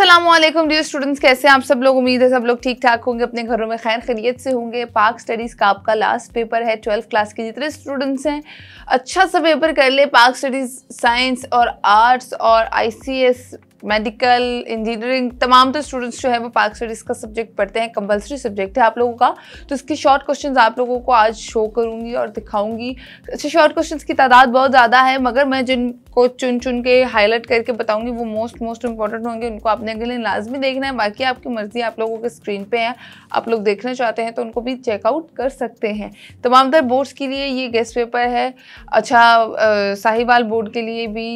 Aslam dear students कैसे आप सब लोग उम्मीद है सब लोग ठीक ठाक होंगे अपने घरों में खैर खरीत से होंगे पाक स्टडीज़ का आपका लास्ट पेपर है ट्वेल्थ क्लास के जितने स्टूडेंट्स हैं अच्छा सा पेपर कर ले पाक स्टडीज़ साइंस और आर्ट्स और आईसीएस मेडिकल इंजीनियरिंग तमाम तो स्टूडेंट्स जो है वो पार्क स्टडीज़ का सब्जेक्ट पढ़ते हैं कंपलसरी सब्जेक्ट है आप लोगों का तो इसकी शॉर्ट क्वेश्चन आप लोगों को आज शो करूँगी और दिखाऊँगी अच्छा शॉर्ट क्वेश्चन की तादाद बहुत ज़्यादा है मगर मैं जिनको चुन चुन के हाईलाइट करके बताऊँगी वो मोस्ट मोस्ट इंपॉर्टेंट होंगे उनको आपने अगले लाजमी देखना है बाकी आपकी मर्ज़ी आप लोगों के स्क्रीन पर है आप लोग देखना चाहते हैं तो उनको भी चेकआउट कर सकते हैं तमाम तर बोर्ड्स के लिए ये गेस्ट पेपर है अच्छा साहिवाल बोर्ड के लिए भी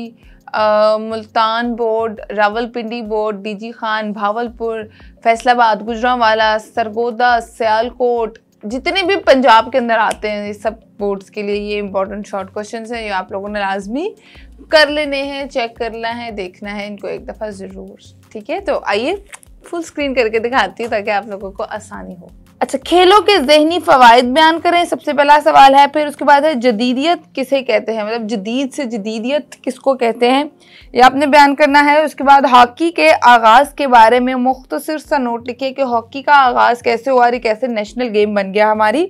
Multan board Rawalpindi board DG Khan Bahawalpur Faisalabad Gujranwala Sargodha Sialkot जितने भी पंजाब के अंदर आते हैं ये सब बोर्ड्स के लिए ये इंपॉर्टेंट शॉर्ट क्वेश्चन हैं ये आप लोगों ने लाजमी कर लेने हैं चेक करना है देखना है इनको एक दफ़ा ज़रूर ठीक है तो आइए फुल स्क्रीन करके दिखाती हूँ ताकि आप लोगों को आसानी हो अच्छा खेलों के जहनी फ़वाद बयान करें सबसे पहला सवाल है फिर उसके बाद है जदीदियत किसे कहते हैं मतलब जदीद से जदीदियत किसको कहते हैं ये आपने बयान करना है उसके बाद हॉकी के आगाज़ के बारे में मुख्तर सा नोट लिखे कि हॉकी का आगाज़ कैसे हुआ रही कैसे नेशनल गेम बन गया हमारी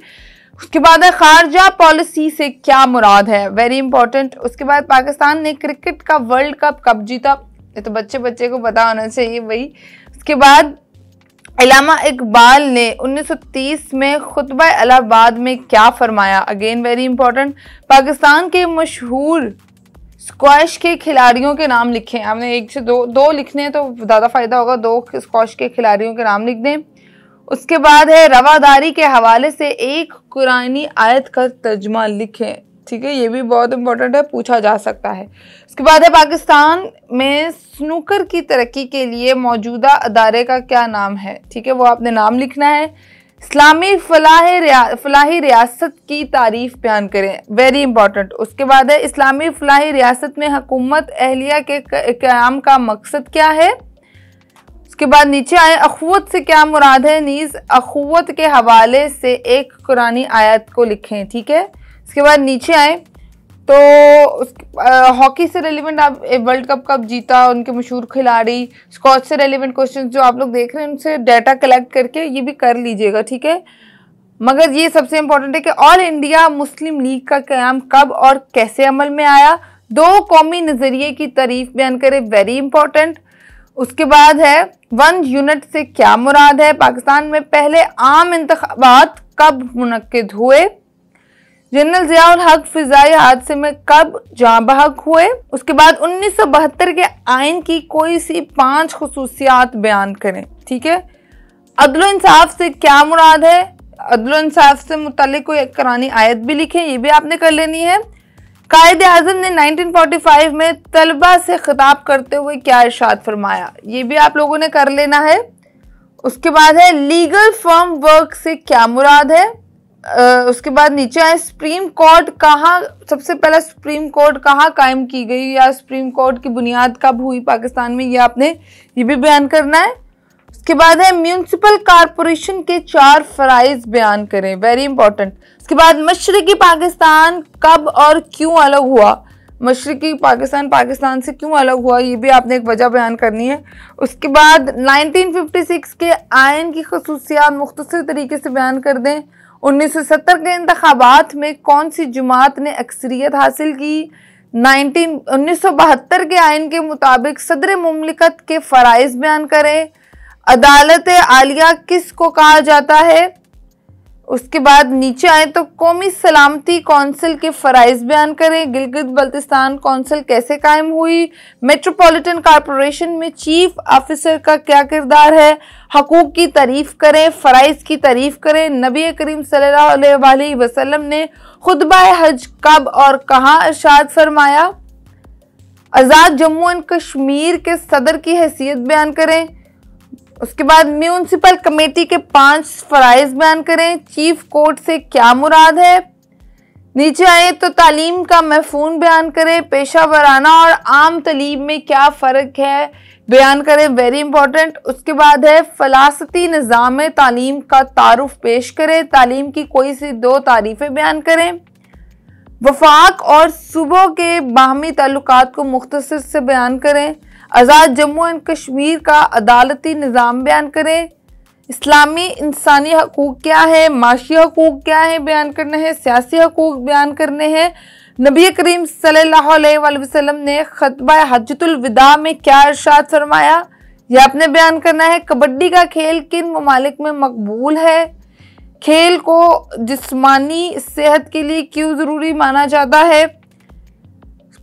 उसके बाद है खारजा पॉलिसी से क्या मुराद है वेरी इंपॉर्टेंट उसके बाद पाकिस्तान ने क्रिकेट का वर्ल्ड कप कब जीता ये तो बच्चे बच्चे को पता होना चाहिए भाई उसके बाद इलामा इकबाल ने 1930 में ख़ुतब इलाहाबाद में क्या फरमाया अगेन वेरी इंपॉर्टेंट पाकिस्तान के मशहूर स्क्वाश के खिलाड़ियों के नाम लिखें आपने एक से दो दो लिखने हैं तो ज़्यादा फ़ायदा होगा दो स्क्वाश के खिलाड़ियों के नाम लिख दें उसके बाद है रवादारी के हवाले से एक कुरानी आयत का तर्जमा लिखें ठीक है ये भी बहुत इंपॉर्टेंट है पूछा जा सकता है उसके बाद है पाकिस्तान में स्नूकर की तरक्की के लिए मौजूदा अदारे का क्या नाम है ठीक है वो आपने नाम लिखना है इस्लामी फलाह रिया फलाही रियासत की तारीफ बयान करें वेरी इंपॉर्टेंट उसके बाद है इस्लामी फलाही रियासत में हकूमत अहलिया के क्याम का मकसद क्या है उसके बाद नीचे आए अखवत से क्या मुराद है नीज़ अखवत के हवाले से एक कुरानी आयत को लिखें ठीक है इसके बाद नीचे आए तो हॉकी से रेलिवेंट आप वर्ल्ड कप कब जीता उनके मशहूर खिलाड़ी स्कॉच से रेलिवेंट क्वेश्चन जो आप लोग देख रहे हैं उनसे डाटा कलेक्ट करके ये भी कर लीजिएगा ठीक है मगर ये सबसे इम्पोर्टेंट है कि ऑल इंडिया मुस्लिम लीग का क्याम कब और कैसे अमल में आया दो कौमी नज़रिए की तारीफ बयान करें वेरी इंपॉर्टेंट उसके बाद है वन यूनिट से क्या मुराद है पाकिस्तान में पहले आम इंतबात कब मनकद हुए जनरल जियाउल हक फिजाई हादसे में कब जहाँ बहक हुए उसके बाद 1972 के आइन की कोई सी पांच खसूसियात बयान करें ठीक है अदल इंसाफ से क्या मुराद है अदल इंसाफ से मुतल कोई करानी आयत भी लिखें ये भी आपने कर लेनी है कायद आजम ने 1945 में तलबा से ख़िताब करते हुए क्या इर्शाद फरमाया ये भी आप लोगों ने कर लेना है उसके बाद है लीगल फर्म वर्क से क्या मुराद है उसके बाद नीचे आए सुप्रीम कोर्ट कहाँ सबसे पहला सुप्रीम कोर्ट कहाँ कायम की गई या सुप्रीम कोर्ट की बुनियाद कब हुई पाकिस्तान में ये आपने ये भी बयान करना है उसके बाद है म्यूनसिपल कॉरपोरेशन के चार फ़राइज बयान करें वेरी इंपॉर्टेंट उसके बाद मशरक़ी पाकिस्तान कब और क्यों अलग हुआ मशरक़ी पाकिस्तान पाकिस्तान से क्यों अलग हुआ ये भी आपने एक वजह बयान करनी है उसके बाद 1956 के आयन की खसूसियात मुख्तर तरीके से बयान कर दें 1970 के इंतबात में कौन सी जमात ने अक्सरियत हासिल की 19 1972 के आयन के मुताबिक सदर ममलिकत के फ़रज़ बयान करें अदालत आलिया किस को कहा जाता है उसके बाद नीचे आए तो कौमी सलामती कौंसिल के फ़राइज़ बयान करें गिलगित बल्तिस्तान कौंसिल कैसे कायम हुई मेट्रोपॉलिटन कॉरपोरेशन में चीफ ऑफिसर का क्या किरदार है हकूक़ की तारीफ़ करें फ़राइज़ की तारीफ़ करें नबी करीम सल वसलम ने खुतबा हज कब और कहाँ इरशाद फरमाया आज़ाद जम्मू एंड कश्मीर के सदर की हैसियत बयान करें उसके बाद म्यूनसिपल कमेटी के पांच फ़राइज बयान करें चीफ कोर्ट से क्या मुराद है नीचे आए तो तालीम का महफून बयान करें पेशा वराना और आम तलीम में क्या फ़र्क है बयान करें वेरी इंपॉर्टेंट उसके बाद है फलासती निज़ाम तालीम का तारफ़ पेश करें तालीम की कोई सी दो तारीफ़ें बयान करें वफाक और सूबों के बाहमी ताल्लुक को मुख्तर से बयान करें आज़ाद जम्मू एंड कश्मीर का अदालती निज़ाम बयान करें इस्लामी इंसानी हकूक़ क्या है माशी हकूक़ क्या है बयान करने हैं सियासी हकूक़ बयान करने हैं नबी करीम सल्लल्लाहु अलैहि वसल्लम ने ख़तबा हजतुलविदा में क्या इरशाद फरमाया यह आपने बयान करना है कबड्डी का खेल किन ममालिक में मकबूल है खेल को जिस्मानी सेहत के लिए क्यों ज़रूरी माना जाता है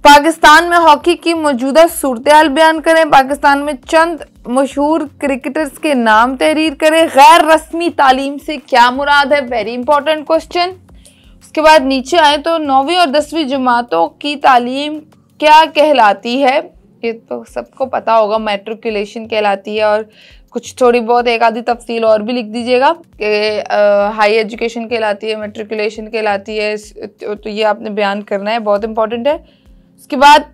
पाकिस्तान में हॉकी की मौजूदा सूरत बयान करें पाकिस्तान में चंद मशहूर क्रिकेटर्स के नाम तहरीर करें गैर रस्मी तालीम से क्या मुराद है वेरी इंपॉर्टेंट क्वेश्चन उसके बाद नीचे आए तो नौवीं और दसवीं जमातों की तालीम क्या कहलाती है ये तो सबको पता होगा मेट्रिकुलेशन कहलाती है और कुछ थोड़ी बहुत एक आधी तफसील और भी लिख दीजिएगा कि हाई एजुकेशन कहलाती है मेट्रिकुलेशन कहलाती है तो ये आपने बयान करना है बहुत इंपॉर्टेंट है उसके बाद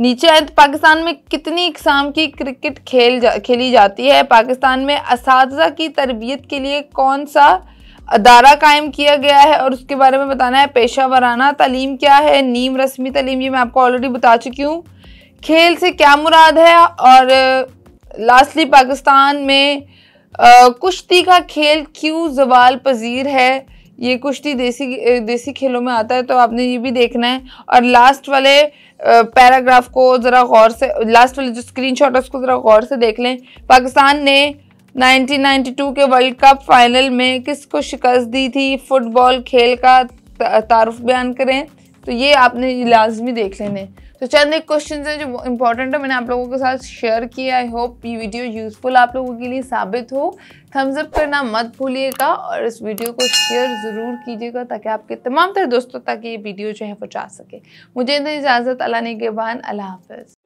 नीचे आए तो पाकिस्तान में कितनी इकसाम की क्रिकेट खेल जा खेली जाती है पाकिस्तान में इस की तरबियत के लिए कौन सा अदारा कायम किया गया है और उसके बारे में बताना है पेशा वराना तलीम क्या है नीम रस्मी तलीम ये मैं आपको ऑलरेडी बता चुकी हूँ खेल से क्या मुराद है और लास्टली पाकिस्तान में कुश्ती का खेल क्यों जवाल पजीर है ये कुश्ती देसी देसी खेलों में आता है तो आपने ये भी देखना है और लास्ट वाले पैराग्राफ को ज़रा गौर से लास्ट वाले जो स्क्रीनशॉट है उसको ज़रा गौर से देख लें पाकिस्तान ने 1992 के वर्ल्ड कप फाइनल में किसको शिकस्त दी थी फुटबॉल खेल का तारुफ बयान करें तो ये आपने लाजमी देख लेने तो चंद एक क्वेश्चन है जो इंपॉर्टेंट है मैंने आप लोगों के साथ शेयर किया आई होप ये वीडियो यूजफुल आप लोगों के लिए साबित हो थम्स अप करना मत भूलिएगा और इस वीडियो को शेयर ज़रूर कीजिएगा ताकि आपके तमाम तरह दोस्तों तक ये वीडियो जो है पहुँचा सके मुझे इतनी इजाज़त अला ने के अल्लाह हाफ